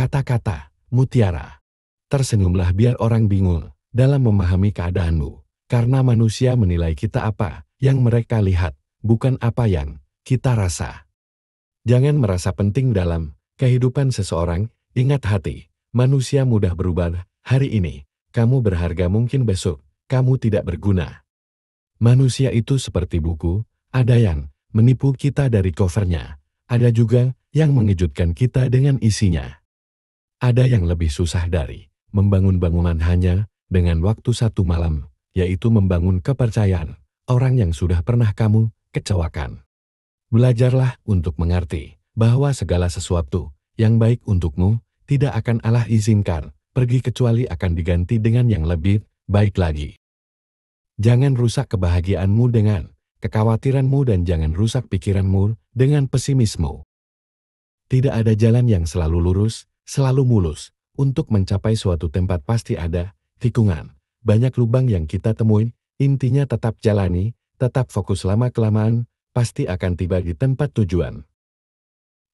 Kata-kata, mutiara. Tersenyumlah biar orang bingung dalam memahami keadaanmu, karena manusia menilai kita apa yang mereka lihat, bukan apa yang kita rasa. Jangan merasa penting dalam kehidupan seseorang, ingat hati, manusia mudah berubah. Hari ini, kamu berharga mungkin besok, kamu tidak berguna. Manusia itu seperti buku, ada yang menipu kita dari covernya, ada juga yang mengejutkan kita dengan isinya. Ada yang lebih susah dari membangun bangunan hanya dengan waktu satu malam, yaitu membangun kepercayaan orang yang sudah pernah kamu kecewakan. Belajarlah untuk mengerti bahwa segala sesuatu yang baik untukmu tidak akan Allah izinkan pergi kecuali akan diganti dengan yang lebih baik lagi. Jangan rusak kebahagiaanmu dengan kekhawatiranmu dan jangan rusak pikiranmu dengan pesimismu. Tidak ada jalan yang selalu lurus selalu mulus. Untuk mencapai suatu tempat pasti ada tikungan, banyak lubang yang kita temuin, intinya tetap jalani, tetap fokus lama-kelamaan, pasti akan tiba di tempat tujuan.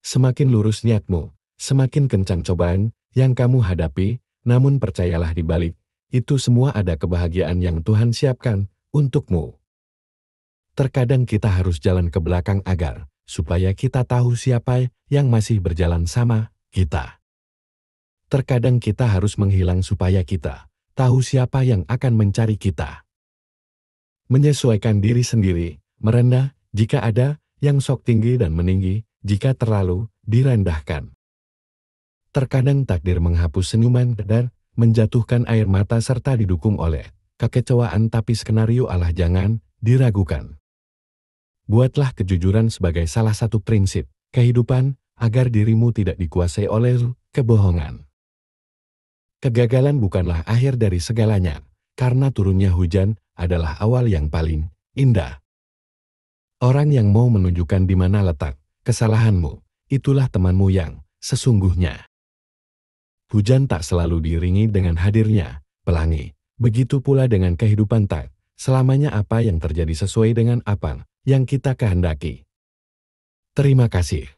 Semakin lurus niatmu, semakin kencang cobaan yang kamu hadapi, namun percayalah di balik, itu semua ada kebahagiaan yang Tuhan siapkan untukmu. Terkadang kita harus jalan ke belakang agar, supaya kita tahu siapa yang masih berjalan sama kita. Terkadang kita harus menghilang supaya kita tahu siapa yang akan mencari kita. Menyesuaikan diri sendiri, merendah jika ada yang sok tinggi dan meninggi jika terlalu direndahkan. Terkadang takdir menghapus senyuman dan menjatuhkan air mata serta didukung oleh kekecewaan tapi skenario Allah jangan diragukan. Buatlah kejujuran sebagai salah satu prinsip kehidupan agar dirimu tidak dikuasai oleh kebohongan. Kegagalan bukanlah akhir dari segalanya, karena turunnya hujan adalah awal yang paling indah. Orang yang mau menunjukkan di mana letak kesalahanmu, itulah temanmu yang sesungguhnya. Hujan tak selalu diringi dengan hadirnya pelangi. Begitu pula dengan kehidupan tak selamanya apa yang terjadi sesuai dengan apa yang kita kehendaki. Terima kasih.